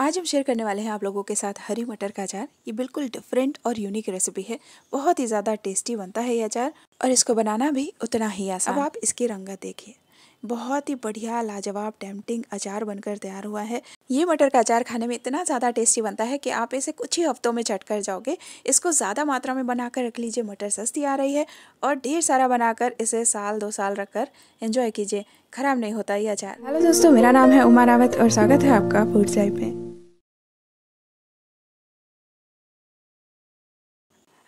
आज हम शेयर करने वाले हैं आप लोगों के साथ हरी मटर का अचार ये बिल्कुल डिफरेंट और यूनिक रेसिपी है बहुत ही ज़्यादा टेस्टी बनता है ये अचार और इसको बनाना भी उतना ही आसान अब आप इसकी रंगत देखिए बहुत ही बढ़िया लाजवाब टेम्पटिंग अचार बनकर तैयार हुआ है ये मटर का अचार खाने में इतना ज़्यादा टेस्टी बनता है कि आप इसे कुछ ही हफ्तों में चट कर जाओगे इसको ज़्यादा मात्रा में बनाकर रख लीजिए मटर सस्ती आ रही है और ढेर सारा बनाकर इसे साल दो साल रखकर एंजॉय कीजिए खराब नहीं होता ये अचार हेलो दोस्तों मेरा नाम है उमा रावत और स्वागत है आपका फूड साइड में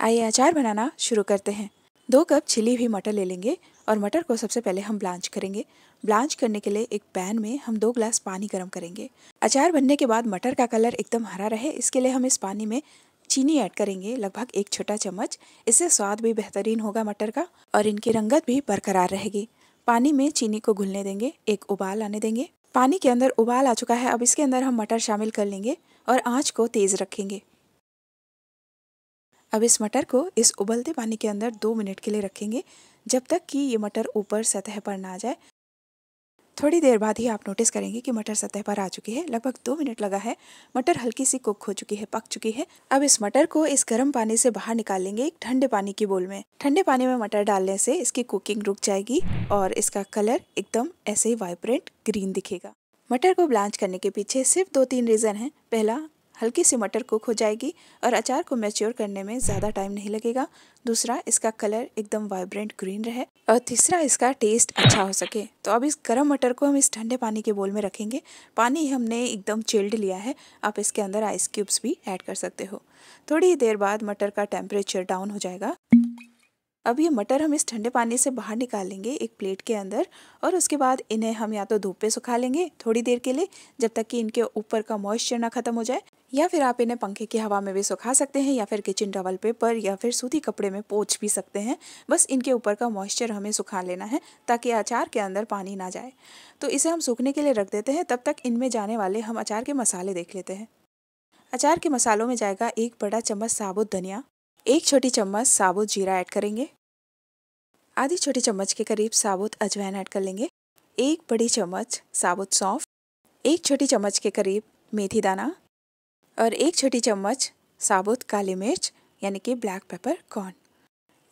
आइए अचार बनाना शुरू करते हैं दो कप छिली हुई मटर ले लेंगे और मटर को सबसे पहले हम ब्लांच करेंगे ब्लांच करने के लिए एक पैन में हम दो ग्लास पानी गर्म करेंगे अचार बनने के बाद मटर का कलर एकदम हरा रहे इसके लिए हम इस पानी में चीनी ऐड करेंगे लगभग एक छोटा चम्मच इससे स्वाद भी बेहतरीन होगा मटर का और इनकी रंगत भी बरकरार रहेगी पानी में चीनी को घुलने देंगे एक उबाल आने देंगे पानी के अंदर उबाल आ चुका है अब इसके अंदर हम मटर शामिल कर लेंगे और आँच को तेज़ रखेंगे अब इस मटर को इस उबलते पानी के अंदर दो मिनट के लिए रखेंगे जब तक कि ये मटर ऊपर सतह पर ना आ जाए थोड़ी देर बाद ही आप नोटिस करेंगे कि मटर सतह पर आ चुकी है लगभग दो मिनट लगा है मटर हल्की सी कुक हो चुकी है पक चुकी है अब इस मटर को इस गर्म पानी से बाहर निकाल लेंगे एक ठंडे पानी की बोल में ठंडे पानी में मटर डालने से इसकी कुकिंग रुक जाएगी और इसका कलर एकदम ऐसे ही वाइब्रेंट ग्रीन दिखेगा मटर को ब्लांच करने के पीछे सिर्फ दो तीन रीज़न है पहला हल्की सी मटर कुक हो जाएगी और अचार को मैच्योर करने में ज़्यादा टाइम नहीं लगेगा दूसरा इसका कलर एकदम वाइब्रेंट ग्रीन रहे और तीसरा इसका टेस्ट अच्छा हो सके तो अब इस गर्म मटर को हम इस ठंडे पानी के बोल में रखेंगे पानी हमने एकदम चिल्ड लिया है आप इसके अंदर आइस क्यूब्स भी ऐड कर सकते हो थोड़ी देर बाद मटर का टेम्परेचर डाउन हो जाएगा अब ये मटर हम इस ठंडे पानी से बाहर निकाल लेंगे एक प्लेट के अंदर और उसके बाद इन्हें हम या तो धूप पे सुखा लेंगे थोड़ी देर के लिए जब तक कि इनके ऊपर का मॉइस्चर ना खत्म हो जाए या फिर आप इन्हें पंखे की हवा में भी सुखा सकते हैं या फिर किचन टॉवल पेपर या फिर सूती कपड़े में पोछ भी सकते हैं बस इनके ऊपर का मॉइस्चर हमें सुखा लेना है ताकि अचार के अंदर पानी ना जाए तो इसे हम सूखने के लिए रख देते हैं तब तक इनमें जाने वाले हम अचार के मसाले देख लेते हैं अचार के मसालों में जाएगा एक बड़ा चम्मच साबुत धनिया एक छोटी चम्मच साबुत जीरा ऐड करेंगे आधी छोटी चम्मच के करीब साबुत अजवैन ऐड कर लेंगे एक बड़ी चम्मच साबुत सौंफ एक छोटी चम्मच के करीब मेथी दाना और एक छोटी चम्मच साबुत काली मिर्च यानी कि ब्लैक पेपर कॉर्न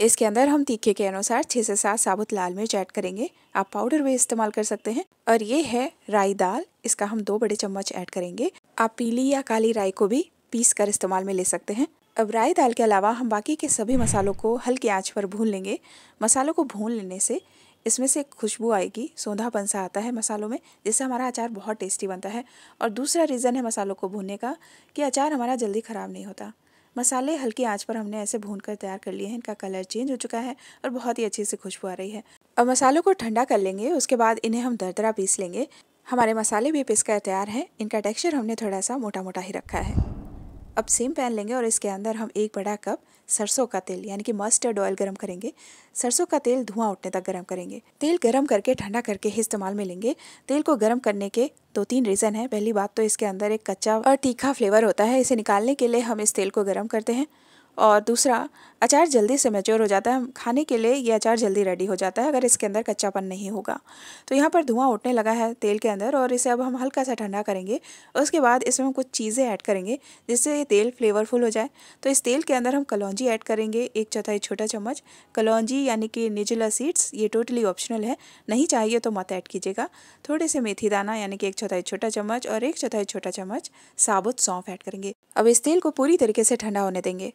इसके अंदर हम तीखे के अनुसार छः से सात साबुत लाल मिर्च ऐड करेंगे आप पाउडर भी इस्तेमाल कर सकते हैं और ये है राई दाल इसका हम दो बड़े चम्मच ऐड करेंगे आप पीली या काली राई को भी पीस कर इस्तेमाल में ले सकते हैं अब राई दाल के अलावा हम बाकी के सभी मसालों को हल्की आंच पर भून लेंगे मसालों को भून लेने से इसमें से एक खुशबू आएगी सौंधापन सा आता है मसालों में जिससे हमारा अचार बहुत टेस्टी बनता है और दूसरा रीज़न है मसालों को भूनने का कि अचार हमारा जल्दी ख़राब नहीं होता मसाले हल्की आंच पर हमने ऐसे भून कर तैयार कर लिए हैं इनका कलर चेंज हो चुका है और बहुत ही अच्छे से खुशबू आ रही है अब मसालों को ठंडा कर लेंगे उसके बाद इन्हें हम दरदरा पीस लेंगे हमारे मसाले भी पीस कर तैयार हैं इनका टेक्सचर हमने थोड़ा सा मोटा मोटा ही रखा है अब सेम पैन लेंगे और इसके अंदर हम एक बड़ा कप सरसों का तेल यानी कि मस्टर्ड ऑयल गर्म करेंगे सरसों का तेल धुआं उठने तक गर्म करेंगे तेल गर्म करके ठंडा करके ही इस्तेमाल में लेंगे तेल को गर्म करने के दो तीन रीज़न है पहली बात तो इसके अंदर एक कच्चा और तीखा फ्लेवर होता है इसे निकालने के लिए हम इस तेल को गर्म करते हैं और दूसरा अचार जल्दी से मेच्योर हो जाता है खाने के लिए ये अचार जल्दी रेडी हो जाता है अगर इसके अंदर कच्चापन नहीं होगा तो यहाँ पर धुआं उठने लगा है तेल के अंदर और इसे अब हम हल्का सा ठंडा करेंगे उसके बाद इसमें कुछ चीज़ें ऐड करेंगे जिससे ये तेल फ्लेवरफुल हो जाए तो इस तेल के अंदर हम कलौजी ऐड करेंगे एक चौथाई छोटा चम्मच कलौजी यानी कि निजला सीड्स ये टोटली ऑप्शनल है नहीं चाहिए तो मत ऐड कीजिएगा थोड़े से मेथी दाना यानी कि एक चौथाई छोटा चम्मच और एक चौथाई छोटा चम्मच साबुत सौंफ ऐड करेंगे अब इस तेल को पूरी तरीके से ठंडा होने देंगे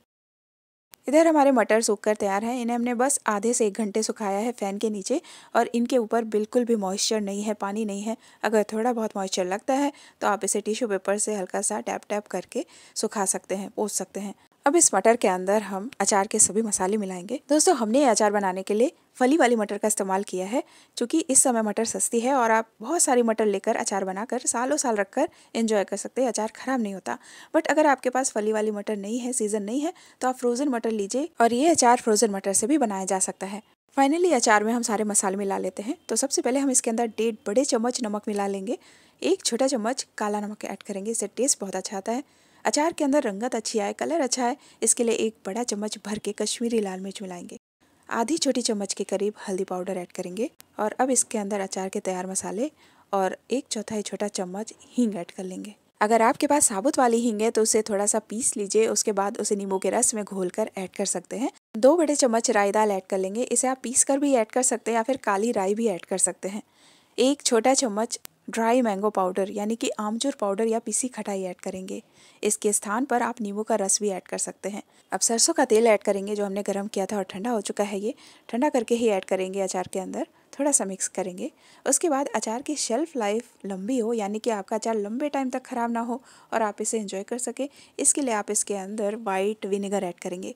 इधर हमारे मटर सूख कर तैयार हैं इन्हें हमने बस आधे से एक घंटे सुखाया है फ़ैन के नीचे और इनके ऊपर बिल्कुल भी मॉइस्चर नहीं है पानी नहीं है अगर थोड़ा बहुत मॉइस्चर लगता है तो आप इसे टिश्यू पेपर से हल्का सा टैप टैप करके सुखा सकते हैं पोस सकते हैं अब इस मटर के अंदर हम अचार के सभी मसाले मिलाएंगे दोस्तों हमने ये अचार बनाने के लिए फली वाली मटर का इस्तेमाल किया है क्योंकि इस समय मटर सस्ती है और आप बहुत सारी मटर लेकर अचार बनाकर सालों साल रखकर एंजॉय कर सकते हैं अचार ख़राब नहीं होता बट अगर आपके पास फली वाली मटर नहीं है सीज़न नहीं है तो आप फ्रोज़न मटर लीजिए और ये अचार फ्रोज़न मटर से भी बनाया जा सकता है फाइनली अचार में हम सारे मसाले मिला लेते हैं तो सबसे पहले हम इसके अंदर डेढ़ बड़े चम्मच नमक मिला लेंगे एक छोटा चम्मच काला नमक ऐड करेंगे इससे टेस्ट बहुत अच्छा आता है अचार के अंदर रंगत अच्छी आए कलर अच्छा है इसके लिए एक बड़ा चम्मच भर के कश्मीरी लाल मिर्च मिलाएंगे आधी छोटी चम्मच के करीब हल्दी पाउडर ऐड करेंगे और अब इसके अंदर अचार के तैयार मसाले और एक चौथाई छोटा चम्मच हींग ऐड कर लेंगे अगर आपके पास साबुत वाली हींग है तो उसे थोड़ा सा पीस लीजिए उसके बाद उसे नींबू के रस में घोल कर ऐड कर सकते हैं दो बड़े चम्मच राई दाल ऐड कर लेंगे इसे आप पीस कर भी ऐड कर सकते हैं या फिर काली राई भी ऐड कर सकते हैं एक छोटा चम्मच ड्राई मैंगो पाउडर यानी कि आमचूर पाउडर या पीसी खटाई ऐड करेंगे इसके स्थान पर आप नींबू का रस भी ऐड कर सकते हैं अब सरसों का तेल ऐड करेंगे जो हमने गर्म किया था और ठंडा हो चुका है ये ठंडा करके ही ऐड करेंगे अचार के अंदर थोड़ा सा मिक्स करेंगे उसके बाद अचार की शेल्फ़ लाइफ लंबी हो यानी कि आपका अचार लंबे टाइम तक ख़राब ना हो और आप इसे एंजॉय कर सकें इसके लिए आप इसके अंदर वाइट विनेगर ऐड करेंगे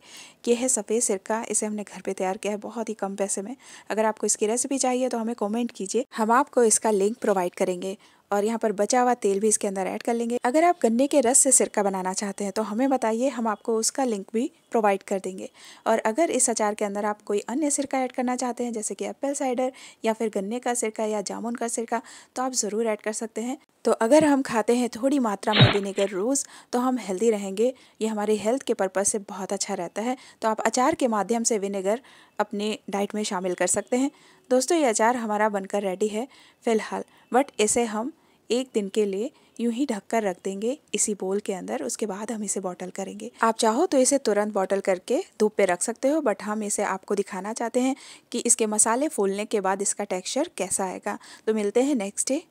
ये है सफ़ेद सिरका इसे हमने घर पे तैयार किया है बहुत ही कम पैसे में अगर आपको इसकी रेसिपी चाहिए तो हमें कॉमेंट कीजिए हम आपको इसका लिंक प्रोवाइड करेंगे और यहाँ पर बचा हुआ तेल भी इसके अंदर ऐड कर लेंगे अगर आप गन्ने के रस से सिरका बनाना चाहते हैं तो हमें बताइए हम आपको उसका लिंक भी प्रोवाइड कर देंगे और अगर इस अचार के अंदर आप कोई अन्य सिरका ऐड करना चाहते हैं जैसे कि एप्पल साइडर या फिर गन्ने का सिरका या जामुन का सिरका तो आप ज़रूर ऐड कर सकते हैं तो अगर हम खाते हैं थोड़ी मात्रा में विनेगर रोज़ तो हम हेल्दी रहेंगे ये हमारे हेल्थ के पर्पज़ से बहुत अच्छा रहता है तो आप अचार के माध्यम से विनेगर अपने डाइट में शामिल कर सकते हैं दोस्तों ये अचार हमारा बनकर रेडी है फ़िलहाल बट इसे हम एक दिन के लिए यूं ही ढक कर रख देंगे इसी बोल के अंदर उसके बाद हम इसे बॉटल करेंगे आप चाहो तो इसे तुरंत बॉटल करके धूप पे रख सकते हो बट हम इसे आपको दिखाना चाहते हैं कि इसके मसाले फूलने के बाद इसका टेक्सचर कैसा आएगा तो मिलते हैं नेक्स्ट डे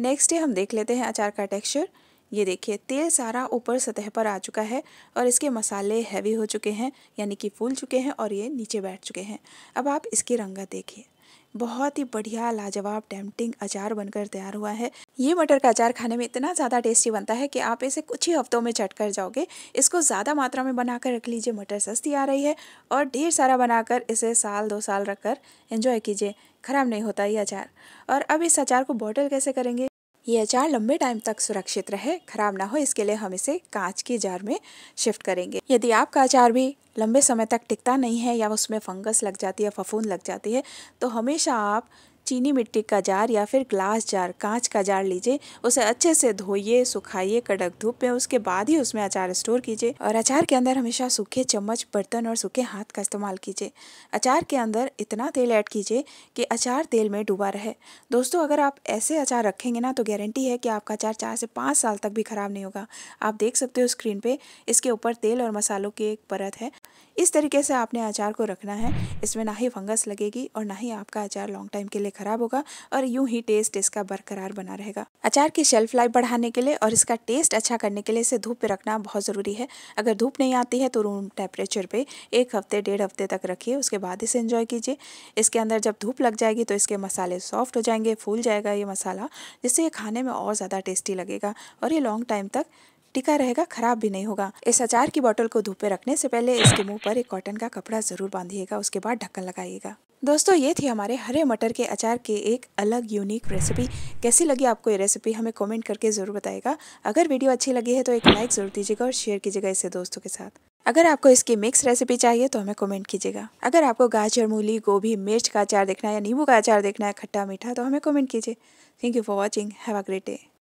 नेक्स्ट डे हम देख लेते हैं अचार का टेक्स्चर ये देखिए तेल सारा ऊपर सतह पर आ चुका है और इसके मसाले हैवी हो चुके हैं यानी कि फूल चुके हैं और ये नीचे बैठ चुके हैं अब आप इसकी रंगत देखिए बहुत ही बढ़िया लाजवाब टेम्पटिंग अचार बनकर तैयार हुआ है ये मटर का अचार खाने में इतना ज़्यादा टेस्टी बनता है कि आप इसे कुछ ही हफ्तों में चट कर जाओगे इसको ज़्यादा मात्रा में बनाकर रख लीजिए मटर सस्ती आ रही है और ढेर सारा बनाकर इसे साल दो साल रख कर एंजॉय कीजिए ख़राब नहीं होता ये अचार और अब इस अचार को बॉटल कैसे करेंगे ये अचार लंबे टाइम तक सुरक्षित रहे खराब ना हो इसके लिए हम इसे कांच के जार में शिफ्ट करेंगे यदि आपका अचार भी लंबे समय तक टिकता नहीं है या उसमें फंगस लग जाती है फफूंद लग जाती है तो हमेशा आप चीनी मिट्टी का जार या फिर ग्लास जार कांच का जार लीजिए उसे अच्छे से धोइए सुखाइए कड़क धूप में उसके बाद ही उसमें अचार स्टोर कीजिए और अचार के अंदर हमेशा सूखे चम्मच बर्तन और सूखे हाथ का इस्तेमाल कीजिए अचार के अंदर इतना तेल ऐड कीजिए कि अचार तेल में डूबा रहे दोस्तों अगर आप ऐसे अचार रखेंगे ना तो गारंटी है कि आपका अचार चार से पाँच साल तक भी खराब नहीं होगा आप देख सकते हो स्क्रीन पर इसके ऊपर तेल और मसालों की एक परत है इस तरीके से आपने अचार को रखना है इसमें ना ही फंगस लगेगी और ना ही आपका अचार लॉन्ग टाइम के लिए ख़राब होगा और यूं ही टेस्ट इसका बरकरार बना रहेगा अचार की शेल्फ लाइफ बढ़ाने के लिए और इसका टेस्ट अच्छा करने के लिए इसे धूप पे रखना बहुत ज़रूरी है अगर धूप नहीं आती है तो रूम टेम्परेचर पर एक हफ्ते डेढ़ हफ्ते तक रखिए उसके बाद इसे इन्जॉय कीजिए इसके अंदर जब धूप लग जाएगी तो इसके मसाले सॉफ्ट हो जाएंगे फूल जाएगा ये मसाला जिससे ये खाने में और ज़्यादा टेस्टी लगेगा और ये लॉन्ग टाइम तक टिका रहेगा खराब भी नहीं होगा इस अचार की बोतल को धूप में रखने से पहले इसके मुंह पर एक कॉटन का कपड़ा जरूर बांधिएगा उसके बाद ढक्कन लगाइएगा दोस्तों ये थी हमारे हरे मटर के अचार के एक अलग यूनिक रेसिपी कैसी लगी आपको ये रेसिपी हमें कमेंट करके ज़रूर बताएगा अगर वीडियो अच्छी लगी है तो एक लाइक ज़रूर दीजिएगा और शेयर कीजिएगा इसे दोस्तों के साथ अगर आपको इसकी मिक्स रेसिपी चाहिए तो हमें कमेंट कीजिएगा अगर आपको गाजर मूली गोभी मिर्च का अचार देखना है या नींबू का अचार देखना है खट्टा मीठा तो हमें कमेंट कीजिए thank you for watching have a great day